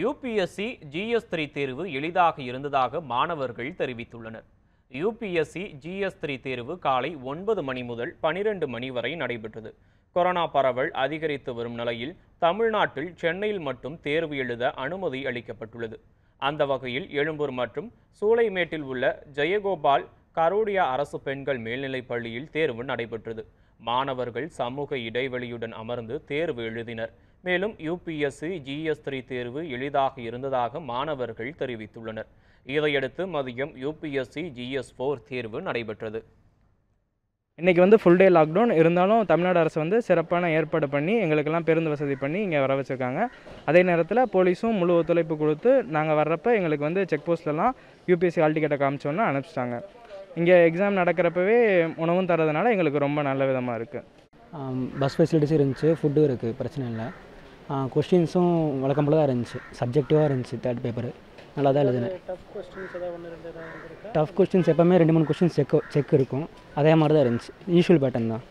UPSC GS three தேர்வு எளிதாக இருந்ததாக மாணவர்கள் தெரிவித்துள்ளனர் யூபிஎஸ்சி ஜிஎஸ் த்ரீ தேர்வு காலை ஒன்பது மணி முதல் பனிரெண்டு மணி வரை நடைபெற்றது கொரோனா பரவல் அதிகரித்து வரும் நிலையில் தமிழ்நாட்டில் சென்னையில் மட்டும் தேர்வு எழுத அனுமதி அளிக்கப்பட்டுள்ளது அந்த வகையில் எழும்பூர் மற்றும் சூளைமேட்டில் உள்ள ஜெயகோபால் கரோடியா அரசு பெண்கள் மேல்நிலைப் பள்ளியில் தேர்வு நடைபெற்றது மாணவர்கள் சமூக இடைவெளியுடன் அமர்ந்து தேர்வு எழுதினர் மேலும் யூபிஎஸ்சி ஜிஎஸ் த்ரீ தேர்வு எளிதாக இருந்ததாக மாணவர்கள் தெரிவித்துள்ளனர் இதையடுத்து மதியம் யூபிஎஸ்சி ஜிஎஸ் ஃபோர் தேர்வு நடைபெற்றது இன்றைக்கி வந்து ஃபுல் டே லாக்டவுன் இருந்தாலும் தமிழ்நாடு அரசு வந்து சிறப்பான ஏற்பாடு பண்ணி எங்களுக்கெல்லாம் பேருந்து வசதி பண்ணி இங்கே வர வச்சுருக்காங்க அதே நேரத்தில் போலீஸும் முழு ஒத்துழைப்பு கொடுத்து நாங்கள் வர்றப்ப எங்களுக்கு வந்து செக் போஸ்ட்லலாம் யூபிஎஸ்சி ஆல் டிக்கெட்டை காமிச்சோன்னு அனுப்பிச்சிட்டாங்க இங்கே எக்ஸாம் நடக்கிறப்பவே உணவும் தரதுனால எங்களுக்கு ரொம்ப நல்ல விதமாக இருக்குது பஸ் ஃபெசிலிட்டிஸ் இருந்துச்சு ஃபுட்டும் இருக்குது பிரச்சனை இல்லை கொஸ்டின்ஸும் வழக்கம் தான் இருந்துச்சு சப்ஜெக்டிவாக இருந்துச்சு தேர்ட் பேப்பர் நல்லா தான் எழுதுனேன் டஃப் கொஸ்டின்ஸ் எப்போவுமே ரெண்டு மூணு கொஸ்டின்ஸ் செக் செக் இருக்கும் அதே மாதிரி தான் இருந்துச்சு யூஷுவல் பேட்டர்ன் தான்